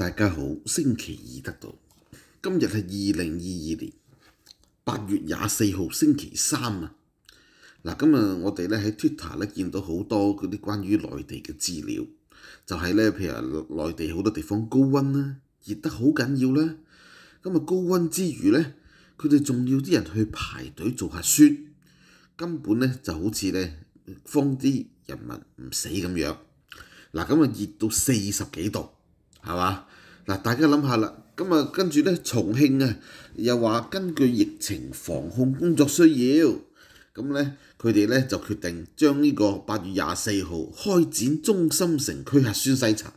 大家好，星期二得到今日系二零二二年八月廿四號星期三啊！嗱，今日我哋咧喺 Twitter 咧見到好多嗰啲關於內地嘅資料，就係咧譬如內地好多地方高温啦，熱得好緊要啦。咁啊，高温之餘咧，佢哋仲要啲人去排隊做下雪，根本咧就好似咧放啲人民唔死咁樣。嗱，咁啊熱到四十幾度。係嘛？嗱，大家諗下啦。咁啊，跟住咧，重慶啊，又話根據疫情防控工作需要，咁咧，佢哋咧就決定將呢個八月廿四號開展中心城區核酸篩查。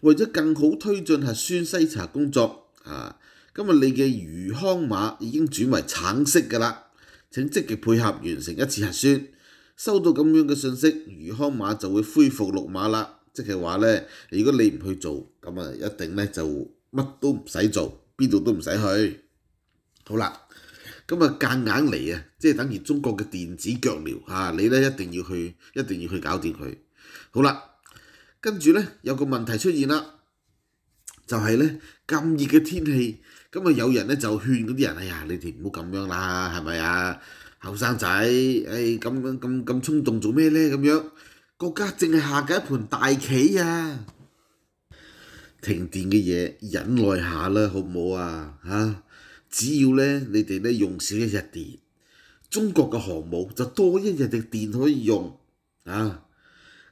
為咗更好推進核酸篩查工作，啊，今日你嘅渝康碼已經轉為橙色㗎啦。請積極配合完成一次核酸。收到咁樣嘅信息，渝康碼就會恢復綠碼啦。即係話咧，如果你唔去做，咁啊一定咧就乜都唔使做，邊度都唔使去。好啦，咁啊間硬嚟啊，即係等於中國嘅電子腳療嚇，你咧一定要去，一定要去搞掂佢。好啦，跟住咧有個問題出現啦，就係咧咁熱嘅天氣，咁啊有人咧就勸嗰啲人，哎呀，你哋唔好咁樣啦，係咪啊？後生仔，誒咁咁咁衝動做咩咧？咁樣。國家正係下緊一盤大棋啊！停電嘅嘢忍耐下啦，好唔好啊？嚇！只要咧你哋咧用少一日電，中國嘅航母就多一日嘅電可以用啊！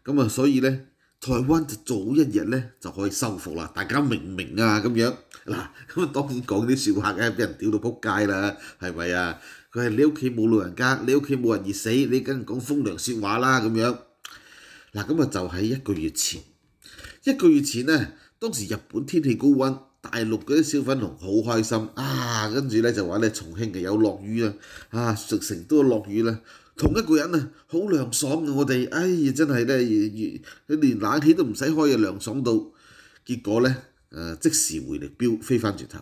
咁啊，所以咧，台灣就早一日咧就可以收復啦。大家明唔明啊？咁樣嗱，咁啊當然講啲説話嘅俾人屌到撲街啦，係咪啊？佢係你屋企冇老人家，你屋企冇人熱死，你梗係講風涼説話啦咁樣。嗱咁啊，就喺一個月前，一個月前咧，當時日本天氣高温，大陸嗰啲小粉紅好開心啊！跟住咧就話咧，重慶嘅有落雨啦，啊，成都落雨啦，同一個人啊，好涼爽嘅我哋，唉，真係咧，連冷氣都唔使開啊，涼爽到，結果咧，誒，即時回力飆飛翻轉頭。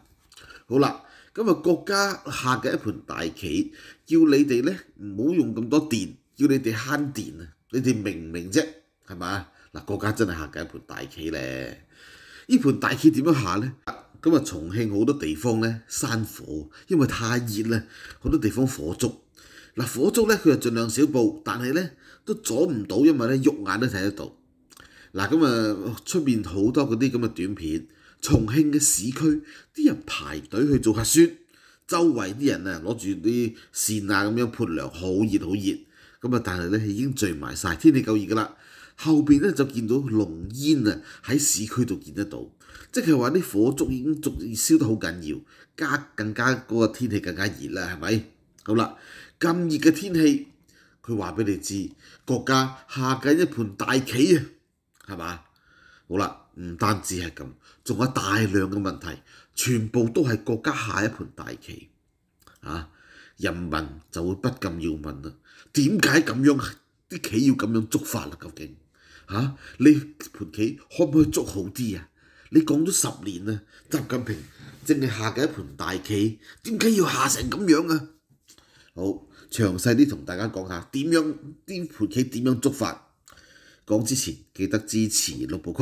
好啦，咁啊，國家下嘅一盤大棋，叫你哋咧唔好用咁多電，叫你哋慳電啊，你哋明唔明啫？係嘛嗱？國家真係下緊一盤大棋咧。呢盤大棋點樣下咧？咁啊，重慶好多地方咧山火，因為太熱啦，好多地方火燭。嗱，火燭咧佢就盡量少報，但係咧都阻唔到，因為咧肉眼都睇得到。嗱咁啊，出面好多嗰啲咁嘅短片，重慶嘅市區啲人排隊去做核酸，周圍啲人啊攞住啲扇啊咁樣潑涼，好熱好熱。咁啊，但係咧已經聚埋曬，天氣夠熱㗎啦。後面咧就見到濃煙啊，喺市區度見得到，即係話啲火燭已經逐熱燒得好緊要，加更加嗰個天氣更加熱啦，係咪？好啦，咁熱嘅天氣，佢話俾你知，國家下緊一盤大棋啊，係嘛？好啦，唔單止係咁，仲有大量嘅問題，全部都係國家下一盤大棋啊！人民就會不禁要問啦，點解咁樣啲企要咁樣觸發啦？究竟？嚇！你盤棋可唔可以捉好啲啊？你講咗十年啦，習近平正係下緊一盤大棋，點解要下成咁樣啊？好，詳細啲同大家講下點樣啲盤棋點樣捉法。講之前記得支持六部曲，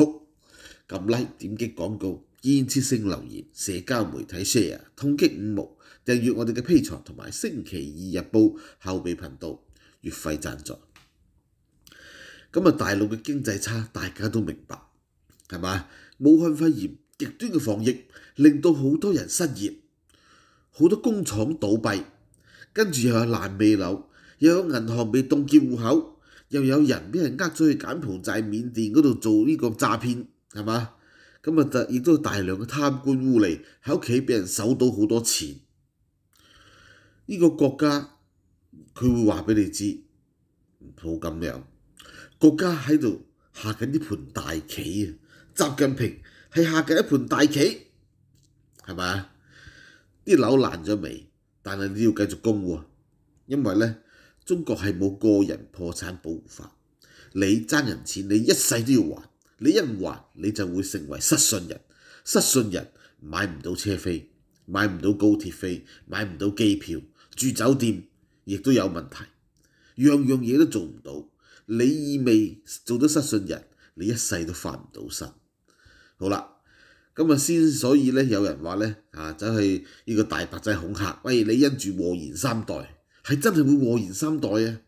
撳 Like、點擊廣告、建設性留言、社交媒體 Share、通擊五毛，訂閱我哋嘅披財同埋星期二日報後備頻道月費贊助。咁啊！大陸嘅經濟差，大家都明白係嘛？武漢肺炎極端嘅防疫，令到好多人失業，好多工廠倒閉，跟住又有爛尾樓，又有銀行被凍結户口，又有人俾人呃咗去柬埔寨、緬甸嗰度做呢個詐騙係嘛？咁啊，亦都大量嘅貪官污吏喺屋企俾人搜到好多錢。呢個國家佢會話俾你知，唔好咁樣。國家喺度下緊呢盤大棋啊！習近平係下緊一盤大棋，係咪啊？啲樓爛咗未？但係你要繼續供喎，因為咧中國係冇個人破產保護法。你爭人錢，你一世都要還。你一唔還，你就會成為失信人。失信人買唔到車飛，買唔到高鐵飛，買唔到機票，住酒店亦都有問題，樣樣嘢都做唔到。你意味做到失信人，你一世都发唔到身。好啦，咁啊先，所以咧有人話咧啊，就係呢個大白仔恐嚇，喂你因住祸延三代，係真係會祸延三代啊！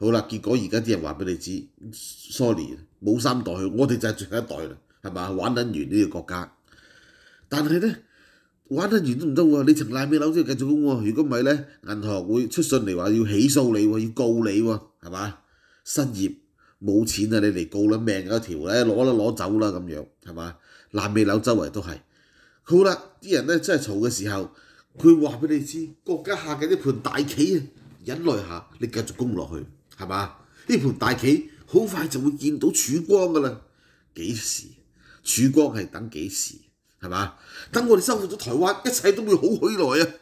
好啦，結果而家啲人話俾你知，s o r r y 冇三代，我哋就係最後一代啦，係嘛？玩得完呢個國家，但係咧玩得完都唔得喎，你层烂尾楼都要繼續供喎。如果唔係咧，銀行會出信嚟話要起訴你，要告你喎，係嘛？新業冇錢啊！你嚟告啦，命一條咧攞啦，攞走啦咁樣，係嘛？爛尾樓周圍都係好啦，啲人咧真係嘈嘅時候，佢話俾你知，國家下嘅呢盤大棋啊，忍耐下，你繼續攻落去，係嘛？呢盤大棋好快就會見到曙光㗎啦，幾時曙光係等幾時，係嘛？等我哋收復咗台灣，一切都會好起來啊！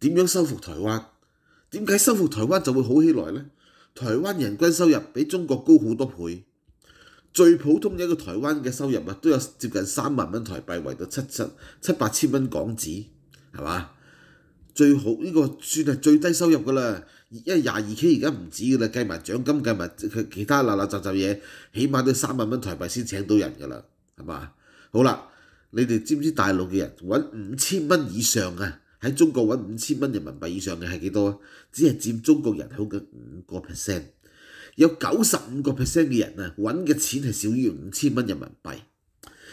點樣收復台灣？點解收復台灣就會好起來咧？台灣人均收入比中國高好多倍，最普通一個台灣嘅收入啊，都有接近三萬蚊台幣，維到七七七八千蚊港紙，係嘛？最好呢個算係最低收入噶啦，為廿二 K 而家唔止噶啦，計埋獎金，計埋其他垃垃雜雜嘢，起碼都要三萬蚊台幣先請到人噶啦，係嘛？好啦，你哋知唔知大陸嘅人揾五千蚊以上啊？喺中國揾五千蚊人民幣以上嘅係幾多啊？只係佔中國人口嘅五個 percent，有九十五個 percent 嘅人啊揾嘅錢係少於五千蚊人民幣，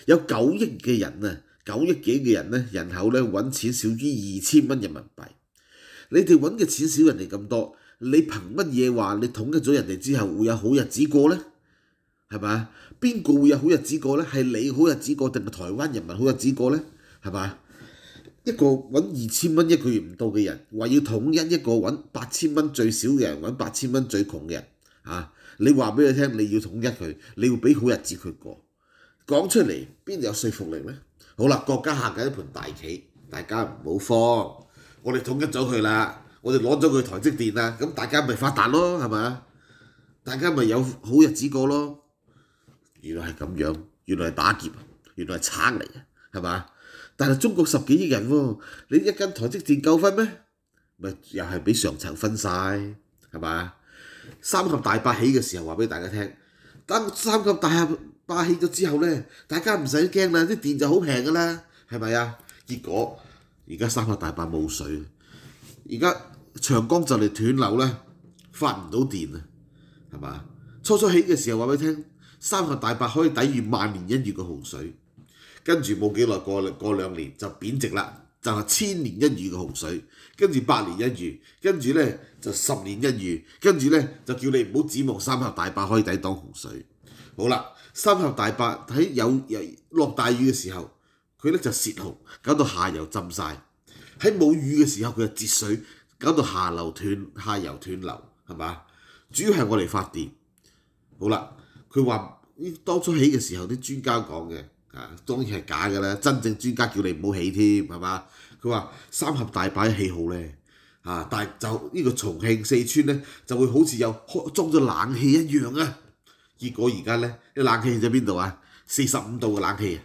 有九億嘅人啊，九億幾嘅人咧，人口咧揾錢少於二千蚊人民幣。你哋揾嘅錢少人哋咁多，你憑乜嘢話你統一咗人哋之後會有好日子過咧？係咪啊？邊個會有好日子過咧？係你好日子過定台灣人民好日子過咧？係咪啊？一个揾二千蚊一个月唔到嘅人，话要统一一个揾八千蚊最少嘅人，揾八千蚊最穷嘅人啊！你话俾佢听，你要统一佢，你要俾好日子佢过，讲出嚟边度有说服力呢？好啦，国家下紧一盘大棋，大家唔好慌。我哋统一咗佢啦，我哋攞咗佢台积电啦，咁大家咪发达咯，系嘛？大家咪有好日子过咯。原来系咁样，原来系打劫，原来系贼嚟嘅，系嘛？但係中國十幾億人喎，你一間台積電夠分咩？咪又係俾上層分晒，係嘛？三級大八起嘅時候話俾大家聽，等三級大八起咗之後咧，大家唔使驚啦，啲電就好平噶啦，係咪啊？結果而家三級大八冇水，而家長江就嚟斷流咧，發唔到電啊，係嘛？初初起嘅時候話俾聽，三級大八可以抵禦萬年一遇嘅洪水。跟住冇幾耐，過兩過兩年就貶值啦。就係千年一遇嘅洪水，跟住八年一遇，跟住咧就十年一遇，跟住咧就叫你唔好指望三峡大坝可以抵擋洪水。好啦，三峡大坝喺有有落大雨嘅時候，佢咧就泄洪，搞到下游浸曬；喺冇雨嘅時候，佢就截水，搞到下流斷下游斷流，係嘛？主要係我嚟發電。好啦，佢話當初起嘅時候啲專家講嘅。啊，當然係假嘅啦！真正專家叫你唔好起添，係嘛？佢話三合大擺起好咧，啊，但係就呢個重慶四川咧，就會好似有裝咗冷氣一樣啊！結果而家咧啲冷氣喺邊度啊？四十五度嘅冷氣啊，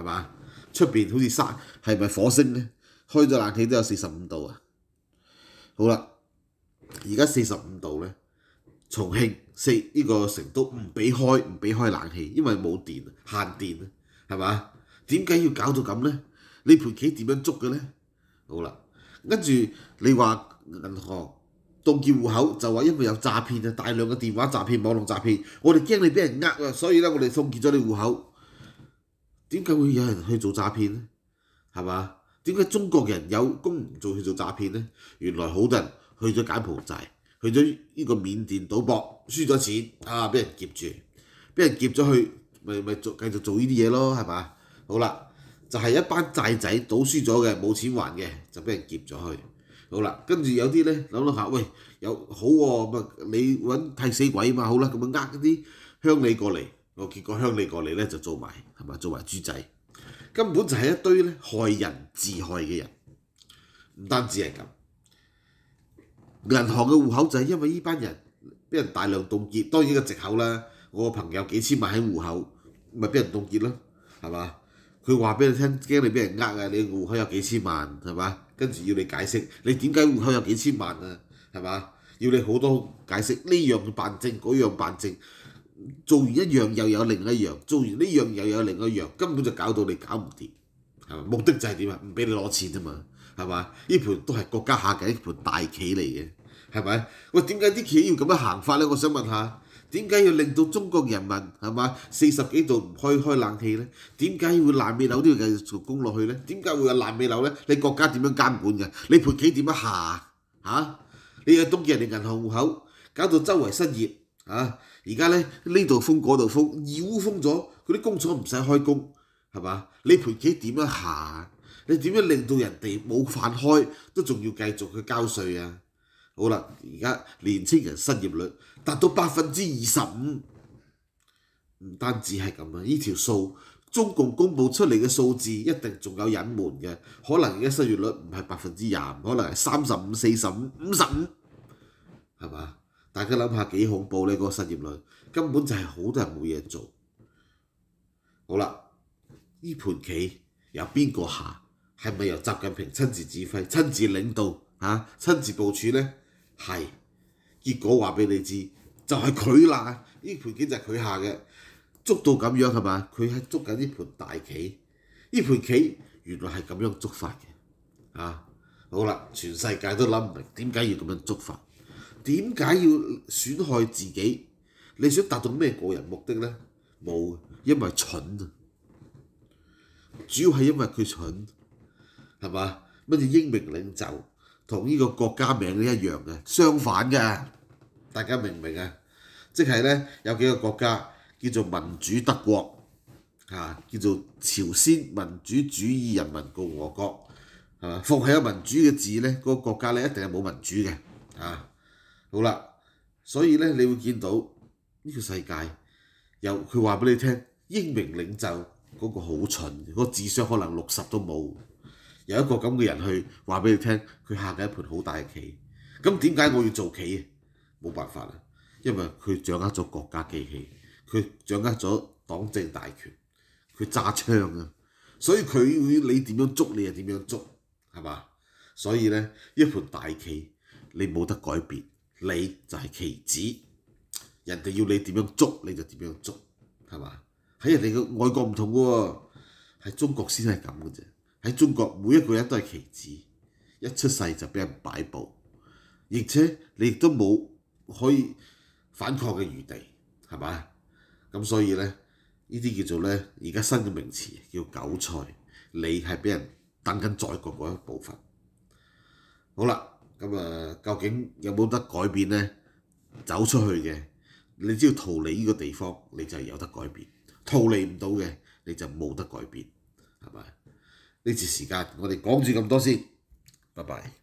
係嘛？出邊好似山係咪火星咧？開咗冷氣都有四十五度啊！好啦，而家四十五度咧，重慶四呢個成都唔俾開唔俾開冷氣，因為冇電限電啊！係嘛？點解要搞到咁咧？你盤棋點樣捉嘅咧？好啦，跟住你話銀行封結户口就話因為有詐騙啊，大量嘅電話詐騙、網絡詐騙，我哋驚你俾人呃啊，所以咧我哋封結咗你户口。點解會有人去做詐騙咧？係嘛？點解中國人有工唔做去做詐騙咧？原來好多人去咗柬埔寨，去咗呢個緬甸賭博，輸咗錢啊，俾人劫住，俾人劫咗去。咪咪續繼續做呢啲嘢咯，係嘛？好啦，就係一班債仔賭輸咗嘅，冇錢還嘅，就俾人劫咗去。好啦，跟住有啲咧諗諗下，喂，有好喎，咪你揾替死鬼嘛，好啦，咁樣呃啲鄉里過嚟，我結果鄉里過嚟咧就做埋，係嘛，做埋豬仔，根本就係一堆咧害人自害嘅人，唔單止係咁。銀行嘅户口就係因為呢班人俾人大量凍結，當然個藉口啦。我個朋友幾千萬喺户口，咪俾人凍結咯，係嘛？佢話俾你聽，驚你俾人呃啊！你户口有幾千萬，係嘛？跟住要你解釋，你點解户口有幾千萬啊？係嘛？要你好多解釋，呢樣辦證，嗰樣辦證，做完一樣又有另一樣，做完呢樣又有另一樣，根本就搞到你搞唔掂，係嘛？目的就係點啊？唔俾你攞錢啫嘛，係嘛？呢盤都係國家下嘅一盤大棋嚟嘅，係咪？喂，點解啲棋要咁樣行法咧？我想問下。點解要令到中國人民係嘛？四十幾度唔開開冷氣咧？點解要爛尾樓都要繼續供落去咧？點解會有爛尾樓咧？你國家點樣監管嘅？你盤企點樣下啊？你又東人哋銀行户口，搞到周圍失業啊？而家咧呢度封嗰度封，二烏封咗，嗰啲工廠唔使開工係嘛？你盤企點樣下？你點樣令到人哋冇飯開都仲要繼續去交税啊？好啦，而家年青人失業率達到百分之二十五，唔單止係咁啊！依條數中共公布出嚟嘅數字一定仲有隱瞞嘅，可能而家失業率唔係百分之廿，可能係三十五、四十五、五十五，係嘛？大家諗下幾恐怖咧？嗰個失業率根本就係好多人冇嘢做。好啦，呢盤棋由邊個下？係咪由習近平親自指揮、親自領導啊？親自部署咧？係，結果話俾你知，就係佢啦！呢盤棋就係佢下嘅，捉到咁樣係嘛？佢係捉緊呢盤大棋，呢盤棋原來係咁樣捉法嘅。啊，好啦，全世界都諗唔明點解要咁樣捉法，點解要損害自己？你想達到咩個人目的咧？冇，因為蠢啊！主要係因為佢蠢，係嘛？乜嘢英明領袖？同呢個國家名都一樣嘅，相反㗎，大家明唔明啊？即係咧，有幾個國家叫做民主德國嚇，叫做朝鮮民主主義人民共和國，係嘛？放喺有民主嘅字咧，個國家咧一定係冇民主嘅。啊好啦，所以咧，你會見到呢個世界，又佢話俾你聽，英明領袖嗰個好蠢，個智商可能六十都冇。有一個咁嘅人去話俾你聽，佢下緊一盤好大嘅棋。咁點解我要做棋啊？冇辦法啦，因為佢掌握咗國家機器，佢掌握咗黨政大權，佢揸槍啊。所以佢會你點樣捉，你又點樣捉，係嘛？所以咧，一盤大棋你冇得改變，你就係棋子。人哋要你點樣捉，你就點樣捉，係嘛？喺人哋嘅外國唔同喎，喺中國先係咁嘅啫。喺中國，每一個人都係棋子，一出世就俾人擺布，而且你亦都冇可以反抗嘅餘地，係嘛？咁所以咧，呢啲叫做咧而家新嘅名詞叫韭菜，你係俾人等緊宰割嗰一部分。好啦，咁啊，究竟有冇得改變咧？走出去嘅，你只要逃離呢個地方，你就係有得改變；逃離唔到嘅，你就冇得改變，係咪？呢次時間，我哋講住咁多先，拜拜。